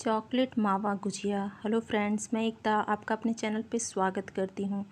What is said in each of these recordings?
chocolate मावा gujiya hello friends मैं एकता आपका अपने चैनल पर स्वागत करती हूँ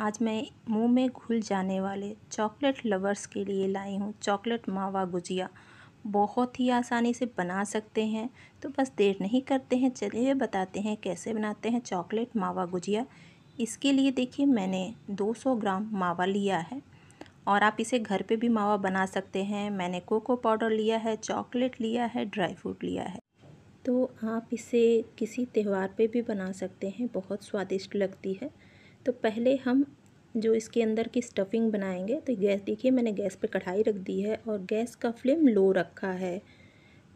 आज मैं मुंह में घुल जाने वाले चॉकलेट लवर्स के लिए लाई हूँ चॉकलेट मावा गुजिया बहुत ही आसानी से बना सकते हैं तो बस देर नहीं करते हैं चलिए बताते हैं कैसे बनाते हैं चॉकलेट मावा गुजिया इसके लिए देखिए मैंने दो ग्राम मावा लिया है और आप इसे घर पर भी मावा बना सकते हैं मैंने कोको पाउडर लिया है चॉकलेट लिया है ड्राई फ्रूट लिया है तो आप इसे किसी त्यौहार पे भी बना सकते हैं बहुत स्वादिष्ट लगती है तो पहले हम जो इसके अंदर की स्टफिंग बनाएंगे तो गैस देखिए मैंने गैस पे कढ़ाई रख दी है और गैस का फ्लेम लो रखा है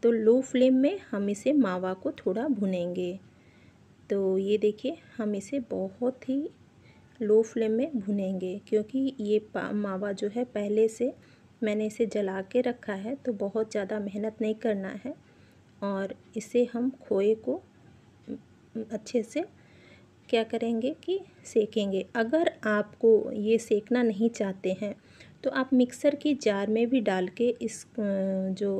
तो लो फ्लेम में हम इसे मावा को थोड़ा भुनेंगे तो ये देखिए हम इसे बहुत ही लो फ्लेम में भुनेंगे क्योंकि ये मावा जो है पहले से मैंने इसे जला के रखा है तो बहुत ज़्यादा मेहनत नहीं करना है और इसे हम खोए को अच्छे से क्या करेंगे कि सेकेंगे अगर आपको ये सेकना नहीं चाहते हैं तो आप मिक्सर के जार में भी डाल के इस जो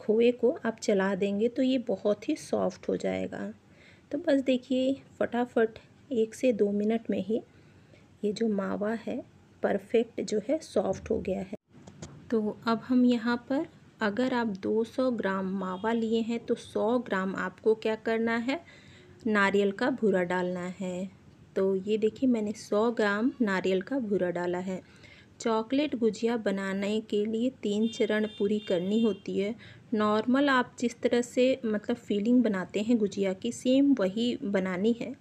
खोए को आप चला देंगे तो ये बहुत ही सॉफ्ट हो जाएगा तो बस देखिए फटाफट एक से दो मिनट में ही ये जो मावा है परफेक्ट जो है सॉफ्ट हो गया है तो अब हम यहाँ पर अगर आप 200 ग्राम मावा लिए हैं तो 100 ग्राम आपको क्या करना है नारियल का भूरा डालना है तो ये देखिए मैंने 100 ग्राम नारियल का भूरा डाला है चॉकलेट गुजिया बनाने के लिए तीन चरण पूरी करनी होती है नॉर्मल आप जिस तरह से मतलब फीलिंग बनाते हैं गुजिया की सेम वही बनानी है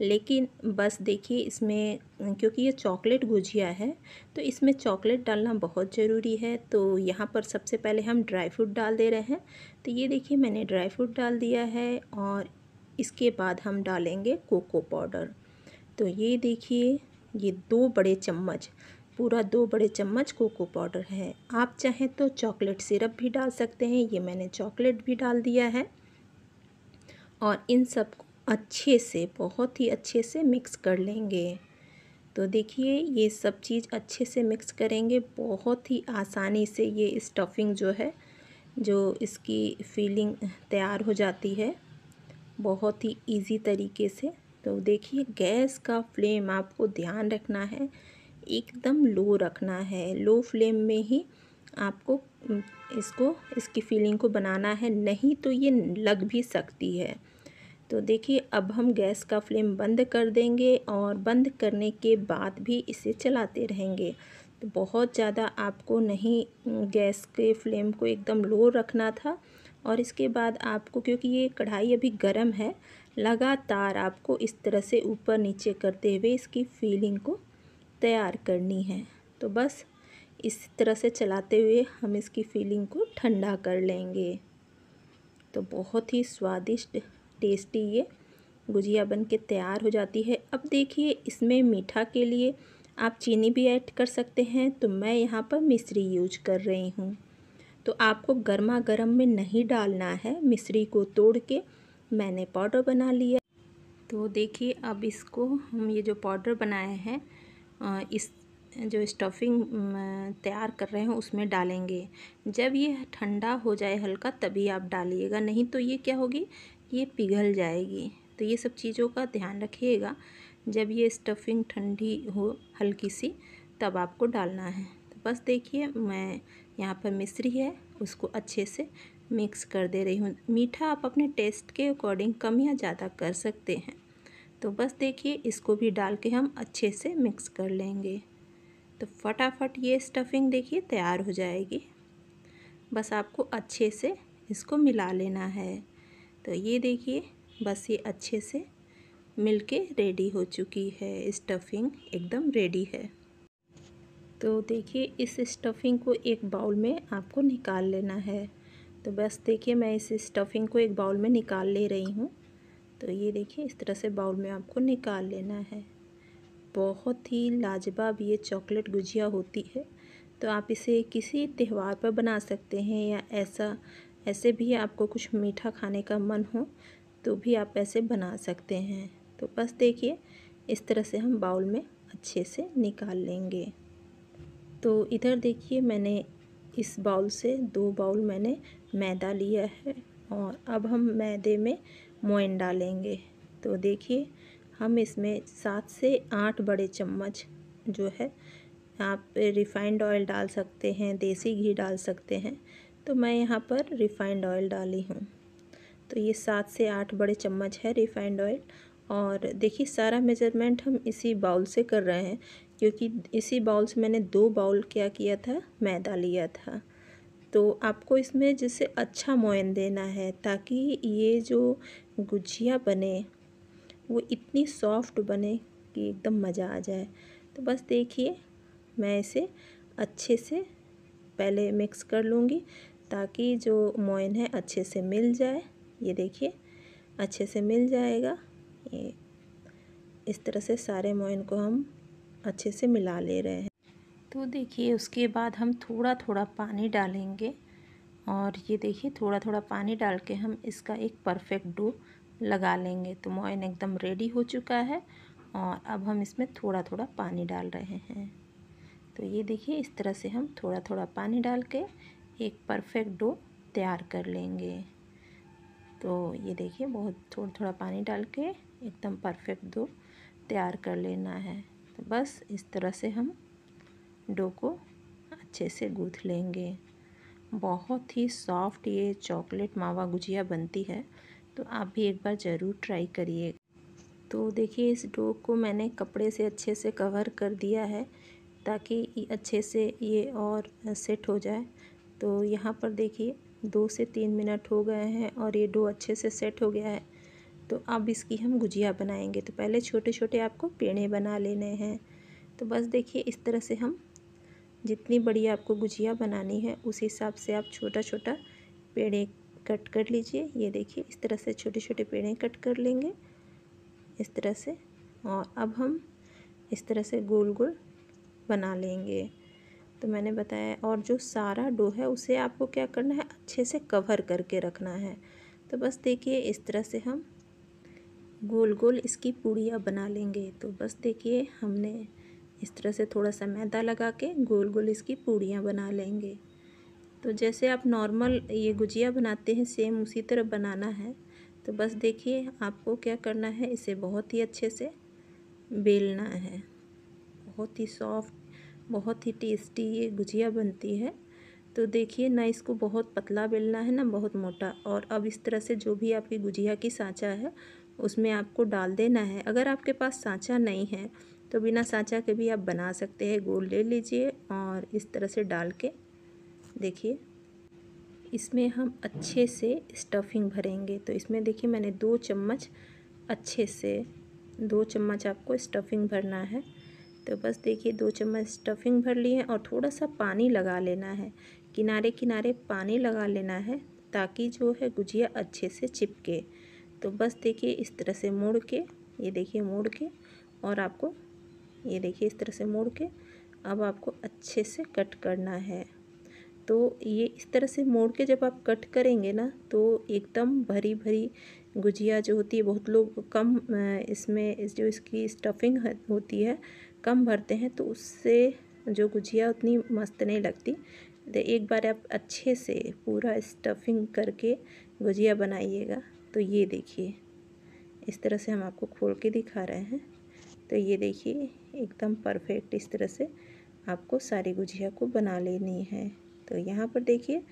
लेकिन बस देखिए इसमें क्योंकि ये चॉकलेट गुजिया है तो इसमें चॉकलेट डालना बहुत ज़रूरी है तो यहाँ पर सबसे पहले हम ड्राई फ्रूट डाल दे रहे हैं तो ये देखिए मैंने ड्राई फ्रूट डाल दिया है और इसके बाद हम डालेंगे कोको पाउडर तो ये देखिए ये दो बड़े चम्मच पूरा दो बड़े चम्मच कोको पाउडर है आप चाहें तो चॉकलेट सिरप भी डाल सकते हैं ये मैंने चॉकलेट भी डाल दिया है और इन सब अच्छे से बहुत ही अच्छे से मिक्स कर लेंगे तो देखिए ये सब चीज़ अच्छे से मिक्स करेंगे बहुत ही आसानी से ये स्टफिंग जो है जो इसकी फीलिंग तैयार हो जाती है बहुत ही इजी तरीके से तो देखिए गैस का फ्लेम आपको ध्यान रखना है एकदम लो रखना है लो फ्लेम में ही आपको इसको इसकी फीलिंग को बनाना है नहीं तो ये लग भी सकती है तो देखिए अब हम गैस का फ्लेम बंद कर देंगे और बंद करने के बाद भी इसे चलाते रहेंगे तो बहुत ज़्यादा आपको नहीं गैस के फ्लेम को एकदम लो रखना था और इसके बाद आपको क्योंकि ये कढ़ाई अभी गर्म है लगातार आपको इस तरह से ऊपर नीचे करते हुए इसकी फीलिंग को तैयार करनी है तो बस इस तरह से चलाते हुए हम इसकी फीलिंग को ठंडा कर लेंगे तो बहुत ही स्वादिष्ट टेस्टी ये गुजिया बन के तैयार हो जाती है अब देखिए इसमें मीठा के लिए आप चीनी भी ऐड कर सकते हैं तो मैं यहाँ पर मिश्री यूज कर रही हूँ तो आपको गर्मा गर्म में नहीं डालना है मिश्री को तोड़ के मैंने पाउडर बना लिया तो देखिए अब इसको हम ये जो पाउडर बनाए हैं इस जो स्टफिंग तैयार कर रहे हैं उसमें डालेंगे जब ये ठंडा हो जाए हल्का तभी आप डालिएगा नहीं तो ये क्या होगी ये पिघल जाएगी तो ये सब चीज़ों का ध्यान रखिएगा जब ये स्टफिंग ठंडी हो हल्की सी तब आपको डालना है तो बस देखिए मैं यहाँ पर मिश्री है उसको अच्छे से मिक्स कर दे रही हूँ मीठा आप अपने टेस्ट के अकॉर्डिंग कम या ज़्यादा कर सकते हैं तो बस देखिए इसको भी डाल के हम अच्छे से मिक्स कर लेंगे तो फटाफट ये स्टफिंग देखिए तैयार हो जाएगी बस आपको अच्छे से इसको मिला लेना है तो ये देखिए बस ये अच्छे से मिलके रेडी हो चुकी है स्टफिंग एकदम रेडी है तो देखिए इस स्टफिंग को एक बाउल में आपको निकाल लेना है तो बस देखिए मैं इस स्टफिंग को एक बाउल में निकाल ले रही हूँ तो ये देखिए इस तरह से बाउल में आपको निकाल लेना है बहुत ही लाजवाब ये चॉकलेट गुजिया होती है तो आप इसे किसी त्यौहार पर बना सकते हैं या ऐसा ऐसे भी आपको कुछ मीठा खाने का मन हो तो भी आप ऐसे बना सकते हैं तो बस देखिए इस तरह से हम बाउल में अच्छे से निकाल लेंगे तो इधर देखिए मैंने इस बाउल से दो बाउल मैंने मैदा लिया है और अब हम मैदे में मोइन डालेंगे तो देखिए हम इसमें सात से आठ बड़े चम्मच जो है आप रिफाइंड ऑयल डाल सकते हैं देसी घी डाल सकते हैं तो मैं यहाँ पर रिफ़ाइंड ऑयल डाली हूँ तो ये सात से आठ बड़े चम्मच है रिफ़ाइंड ऑयल और देखिए सारा मेज़रमेंट हम इसी बाउल से कर रहे हैं क्योंकि इसी बाउल से मैंने दो बाउल क्या किया था मैदा लिया था तो आपको इसमें जैसे अच्छा मोयन देना है ताकि ये जो गुजिया बने वो इतनी सॉफ्ट बने कि एकदम मज़ा आ जाए तो बस देखिए मैं इसे अच्छे से पहले मिक्स कर लूँगी ताकि जो मोइन है अच्छे से मिल जाए ये देखिए अच्छे से मिल जाएगा ये इस तरह से सारे मोइन को हम अच्छे से मिला ले रहे हैं तो देखिए उसके बाद हम थोड़ा थोड़ा पानी डालेंगे और ये देखिए थोड़ा थोड़ा पानी डाल के हम इसका एक परफेक्ट डो लगा लेंगे तो मोइन एकदम रेडी हो चुका है और अब हम इसमें थोड़ा थोड़ा पानी डाल रहे हैं तो ये देखिए इस तरह से हम थोड़ा थोड़ा पानी डाल के एक परफेक्ट डो तैयार कर लेंगे तो ये देखिए बहुत थोड़ा थोड़ा पानी डाल के एकदम परफेक्ट डो तैयार कर लेना है तो बस इस तरह से हम डो को अच्छे से गूँथ लेंगे बहुत ही सॉफ्ट ये चॉकलेट मावा गुजिया बनती है तो आप भी एक बार ज़रूर ट्राई करिए तो देखिए इस डो को मैंने कपड़े से अच्छे से कवर कर दिया है ताकि अच्छे से ये और सेट हो जाए तो यहाँ पर देखिए दो से तीन मिनट हो गए हैं और ये डो अच्छे से सेट हो गया है तो अब इसकी हम गुजिया बनाएंगे तो पहले छोटे छोटे आपको पेड़े बना लेने हैं तो बस देखिए इस तरह से हम जितनी बड़ी आपको गुजिया बनानी है उस हिसाब से आप छोटा छोटा पेड़े कट कर लीजिए ये देखिए इस तरह से छोटे छोटे पेड़े कट कर लेंगे इस तरह से और अब हम इस तरह से गोल गोल बना लेंगे तो मैंने बताया और जो सारा डो है उसे आपको क्या करना है अच्छे से कवर करके रखना है तो बस देखिए इस तरह से हम गोल गोल इसकी पूड़ियाँ बना लेंगे तो बस देखिए हमने इस तरह से थोड़ा सा मैदा लगा के गोल गोल इसकी पूड़ियाँ बना लेंगे तो जैसे आप नॉर्मल ये गुजिया बनाते हैं सेम उसी तरह बनाना है तो बस देखिए आपको क्या करना है इसे बहुत ही अच्छे से बेलना है बहुत ही सॉफ्ट बहुत ही टेस्टी ये गुजिया बनती है तो देखिए ना इसको बहुत पतला बेलना है ना बहुत मोटा और अब इस तरह से जो भी आपकी गुजिया की सांचा है उसमें आपको डाल देना है अगर आपके पास सांचा नहीं है तो बिना सांचा के भी आप बना सकते हैं गोल ले लीजिए और इस तरह से डाल के देखिए इसमें हम अच्छे से स्टफिंग भरेंगे तो इसमें देखिए मैंने दो चम्मच अच्छे से दो चम्मच आपको स्टफिंग भरना है तो बस देखिए दो चम्मच स्टफिंग भर लिए और थोड़ा सा पानी लगा लेना है किनारे किनारे पानी लगा लेना है ताकि जो है गुजिया अच्छे से चिपके तो बस देखिए इस तरह से मोड़ के ये देखिए मोड़ के और आपको ये देखिए इस तरह से मोड़ के अब आपको अच्छे से कट करना है तो ये इस तरह से मोड़ के जब आप कट करेंगे ना तो एकदम भरी भरी गुजिया जो होती है बहुत लोग कम इसमें जो इसकी स्टफिंग होती है कम भरते हैं तो उससे जो गुजिया उतनी मस्त नहीं लगती तो एक बार आप अच्छे से पूरा स्टफिंग करके गुजिया बनाइएगा तो ये देखिए इस तरह से हम आपको खोल के दिखा रहे हैं तो ये देखिए एकदम परफेक्ट इस तरह से आपको सारी गुजिया को बना लेनी है तो यहाँ पर देखिए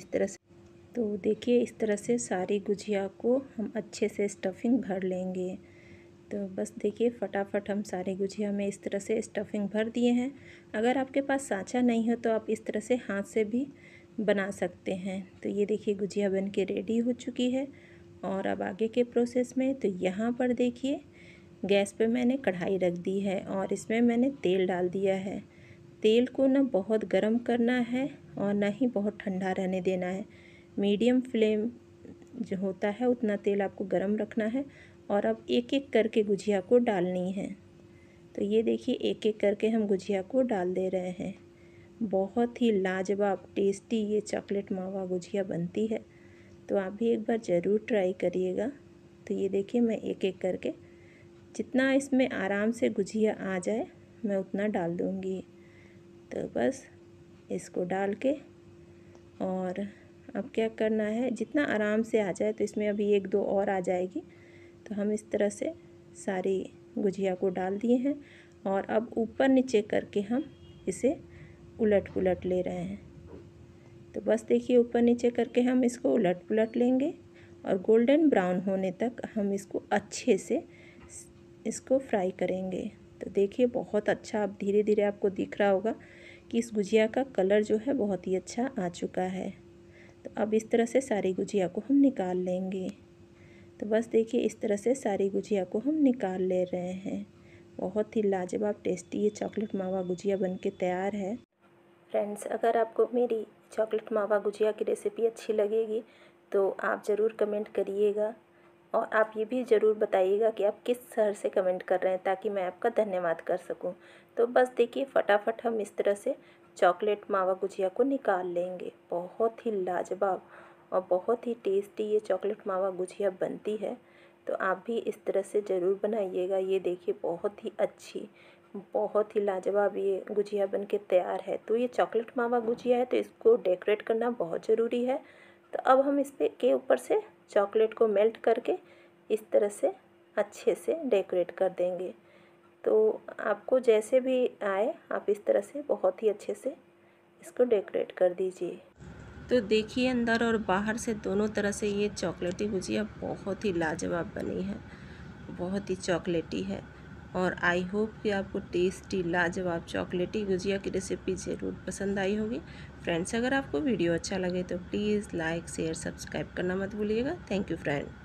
इस तरह से तो देखिए इस तरह से सारी गुजिया को हम अच्छे से स्टफिंग भर लेंगे तो बस देखिए फटाफट हम सारे गुजिया में इस तरह से स्टफिंग भर दिए हैं अगर आपके पास साँचा नहीं हो तो आप इस तरह से हाथ से भी बना सकते हैं तो ये देखिए गुजिया बन के रेडी हो चुकी है और अब आगे के प्रोसेस में तो यहाँ पर देखिए गैस पे मैंने कढ़ाई रख दी है और इसमें मैंने तेल डाल दिया है तेल को ना बहुत गर्म करना है और ना ही बहुत ठंडा रहने देना है मीडियम फ्लेम जो होता है उतना तेल आपको गर्म रखना है और अब एक एक करके गुजिया को डालनी है तो ये देखिए एक एक करके हम गुजिया को डाल दे रहे हैं बहुत ही लाजवाब टेस्टी ये चॉकलेट मावा गुजिया बनती है तो आप भी एक बार ज़रूर ट्राई करिएगा तो ये देखिए मैं एक एक करके जितना इसमें आराम से गुजिया आ जाए मैं उतना डाल दूँगी तो बस इसको डाल के और अब क्या करना है जितना आराम से आ जाए तो इसमें अभी एक दो और आ जाएगी तो हम इस तरह से सारी गुजिया को डाल दिए हैं और अब ऊपर नीचे करके हम इसे उलट पुलट ले रहे हैं तो बस देखिए ऊपर नीचे करके हम इसको उलट पुलट लेंगे और गोल्डन ब्राउन होने तक हम इसको अच्छे से इसको फ्राई करेंगे तो देखिए बहुत अच्छा अब धीरे धीरे आपको दिख रहा होगा कि इस गुजिया का कलर जो है बहुत ही अच्छा आ चुका है तो अब इस तरह से सारी गुजिया को हम निकाल लेंगे तो बस देखिए इस तरह से सारी गुजिया को हम निकाल ले रहे हैं बहुत ही लाजवाब टेस्टी ये चॉकलेट मावा गुजिया बन के तैयार है फ्रेंड्स अगर आपको मेरी चॉकलेट मावा गुजिया की रेसिपी अच्छी लगेगी तो आप ज़रूर कमेंट करिएगा और आप ये भी ज़रूर बताइएगा कि आप किस शहर से कमेंट कर रहे हैं ताकि मैं आपका धन्यवाद कर सकूं तो बस देखिए फटाफट हम इस तरह से चॉकलेट मावा गुजिया को निकाल लेंगे बहुत ही लाजवाब और बहुत ही टेस्टी ये चॉकलेट मावा गुजिया बनती है तो आप भी इस तरह से ज़रूर बनाइएगा ये देखिए बहुत ही अच्छी बहुत ही लाजवाब ये गुजिया बन के तैयार है तो ये चॉकलेट मावा गुजिया है तो इसको डेकोरेट करना बहुत ज़रूरी है तो अब हम इस पे के ऊपर से चॉकलेट को मेल्ट करके इस तरह से अच्छे से डेकोरेट कर देंगे तो आपको जैसे भी आए आप इस तरह से बहुत ही अच्छे से इसको डेकोरेट कर दीजिए तो देखिए अंदर और बाहर से दोनों तरह से ये चॉकलेटी गुजिया बहुत ही लाजवाब बनी है बहुत ही चॉकलेटी है और आई होप कि आपको टेस्टी लाजवाब चॉकलेटी गुजिया की रेसिपी ज़रूर पसंद आई होगी फ्रेंड्स अगर आपको वीडियो अच्छा लगे तो प्लीज़ लाइक शेयर सब्सक्राइब करना मत भूलिएगा थैंक यू फ्रेंड